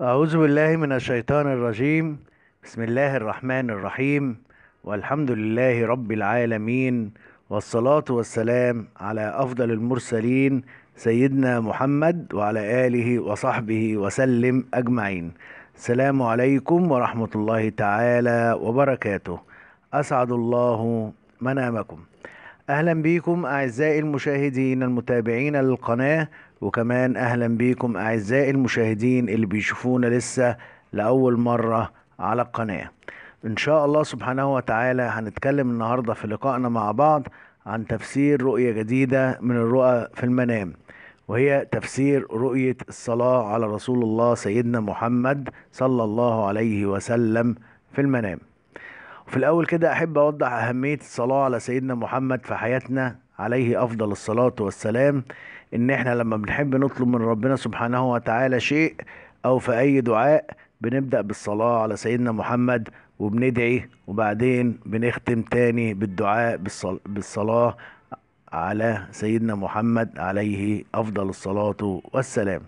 أعوذ بالله من الشيطان الرجيم بسم الله الرحمن الرحيم والحمد لله رب العالمين والصلاة والسلام على أفضل المرسلين سيدنا محمد وعلى آله وصحبه وسلم أجمعين السلام عليكم ورحمة الله تعالى وبركاته أسعد الله منامكم اهلا بيكم اعزائي المشاهدين المتابعين للقناة وكمان اهلا بيكم اعزائي المشاهدين اللي بيشوفونا لسه لاول مرة على القناة ان شاء الله سبحانه وتعالى هنتكلم النهاردة في لقائنا مع بعض عن تفسير رؤية جديدة من الرؤى في المنام وهي تفسير رؤية الصلاة على رسول الله سيدنا محمد صلى الله عليه وسلم في المنام في الأول كده أحب أوضح أهمية الصلاة على سيدنا محمد في حياتنا عليه أفضل الصلاة والسلام إن إحنا لما بنحب نطلب من ربنا سبحانه وتعالى شيء أو في أي دعاء بنبدأ بالصلاة على سيدنا محمد وبندعي وبعدين بنختم تاني بالدعاء بالصلاة على سيدنا محمد عليه أفضل الصلاة والسلام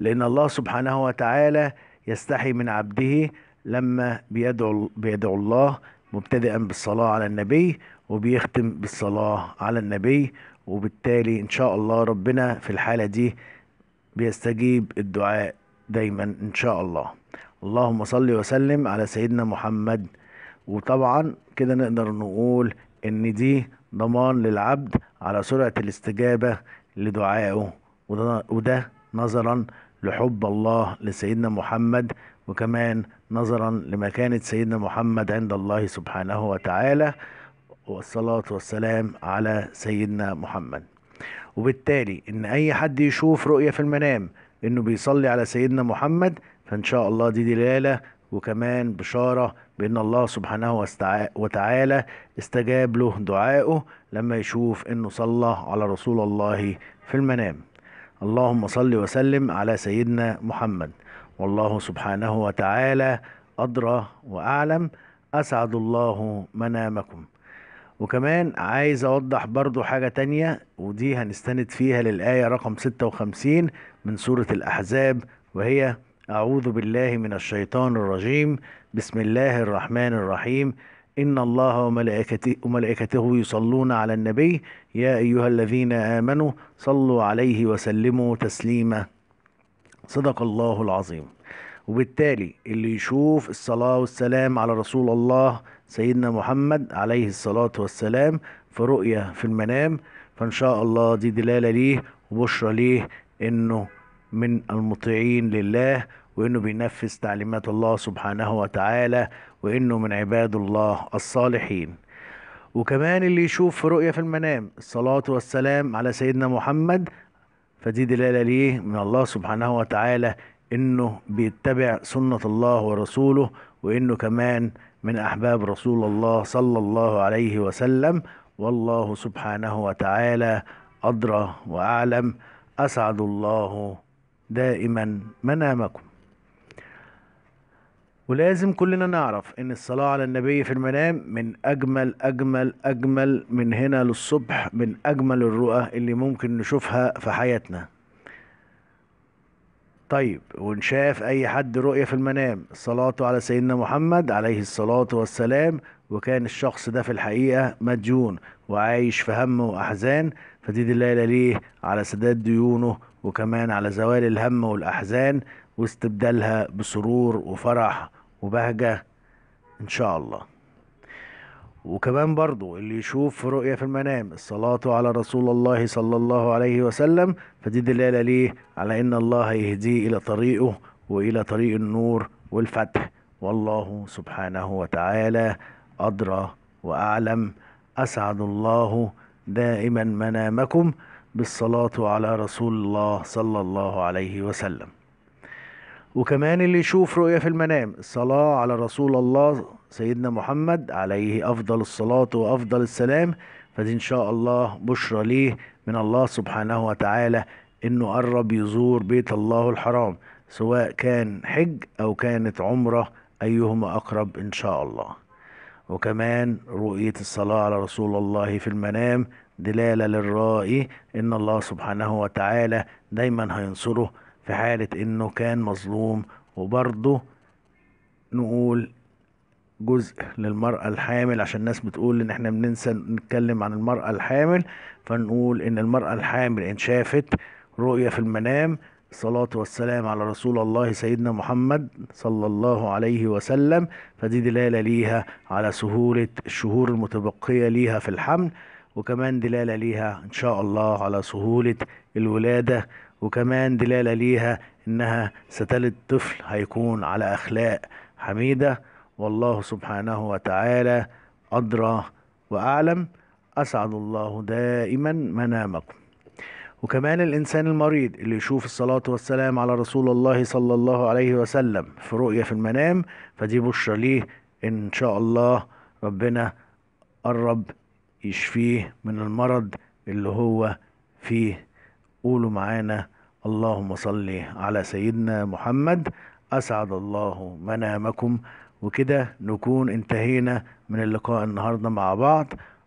لأن الله سبحانه وتعالى يستحي من عبده لما بيدعو بيدعو الله مبتدئا بالصلاة على النبي وبيختم بالصلاة على النبي وبالتالي إن شاء الله ربنا في الحالة دي بيستجيب الدعاء دايما إن شاء الله اللهم صل وسلم على سيدنا محمد وطبعا كده نقدر نقول إن دي ضمان للعبد على سرعة الاستجابة لدعائه وده, وده نظرا لحب الله لسيدنا محمد وكمان نظرا لمكانة سيدنا محمد عند الله سبحانه وتعالى والصلاة والسلام على سيدنا محمد وبالتالي ان اي حد يشوف رؤية في المنام انه بيصلي على سيدنا محمد فان شاء الله دي دلالة وكمان بشارة بان الله سبحانه وتعالى استجاب له دعائه لما يشوف انه صلى على رسول الله في المنام اللهم صل وسلم على سيدنا محمد والله سبحانه وتعالى أدرى وأعلم أسعد الله منامكم وكمان عايز أوضح برضو حاجة تانية ودي هنستند فيها للآية رقم 56 من سورة الأحزاب وهي أعوذ بالله من الشيطان الرجيم بسم الله الرحمن الرحيم إن الله وملائكته, وملائكته يصلون على النبي يا أيها الذين آمنوا صلوا عليه وسلموا تسليما صدق الله العظيم وبالتالي اللي يشوف الصلاة والسلام على رسول الله سيدنا محمد عليه الصلاة والسلام في رؤية في المنام فإن شاء الله دي دلالة ليه وبشرى ليه إنه من المطيعين لله وإنه بينفذ تعليمات الله سبحانه وتعالى وإنه من عباد الله الصالحين وكمان اللي يشوف في رؤية في المنام الصلاة والسلام على سيدنا محمد فدي دلالة ليه من الله سبحانه وتعالى انه بيتبع سنة الله ورسوله وانه كمان من احباب رسول الله صلى الله عليه وسلم والله سبحانه وتعالى ادرى واعلم اسعد الله دائما منامكم ولازم كلنا نعرف ان الصلاة على النبي في المنام من اجمل اجمل اجمل من هنا للصبح من اجمل الرؤى اللي ممكن نشوفها في حياتنا طيب ونشاف اي حد رؤية في المنام الصلاة على سيدنا محمد عليه الصلاة والسلام وكان الشخص ده في الحقيقة مديون وعايش في هم واحزان فدي دلالة ليه على سداد ديونه وكمان على زوال الهم والاحزان واستبدالها بسرور وفرح وبهجة ان شاء الله وكمان برضو اللي يشوف رؤية في المنام الصلاة على رسول الله صلى الله عليه وسلم فدي دلالة ليه على ان الله يهديه الى طريقه والى طريق النور والفتح والله سبحانه وتعالى أدرى وأعلم أسعد الله دائما منامكم بالصلاة على رسول الله صلى الله عليه وسلم وكمان اللي يشوف رؤية في المنام الصلاة على رسول الله سيدنا محمد عليه أفضل الصلاة وأفضل السلام فدي إن شاء الله بشرى ليه من الله سبحانه وتعالى إنه قرب يزور بيت الله الحرام سواء كان حج أو كانت عمرة أيهما أقرب إن شاء الله وكمان رؤية الصلاة على رسول الله في المنام دلالة للرائي إن الله سبحانه وتعالى دايما هينصره في حالة انه كان مظلوم وبرضه نقول جزء للمرأة الحامل عشان الناس بتقول ان احنا بننسى نتكلم عن المرأة الحامل فنقول ان المرأة الحامل ان شافت رؤية في المنام الصلاة والسلام على رسول الله سيدنا محمد صلى الله عليه وسلم فدي دلالة ليها على سهولة الشهور المتبقية ليها في الحمل وكمان دلالة ليها إن شاء الله على سهولة الولادة وكمان دلالة ليها انها ستلد طفل هيكون على اخلاق حميدة والله سبحانه وتعالى ادرى واعلم اسعد الله دائما منامكم وكمان الإنسان المريض اللي يشوف الصلاة والسلام على رسول الله صلى الله عليه وسلم في رؤية في المنام فدي بشرى ليه إن شاء الله ربنا قرب يشفيه من المرض اللي هو فيه قولوا معانا اللهم صل على سيدنا محمد أسعد الله منامكم وكده نكون انتهينا من اللقاء النهاردة مع بعض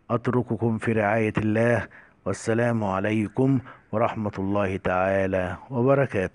أترككم في رعاية الله والسلام عليكم ورحمة الله تعالى وبركاته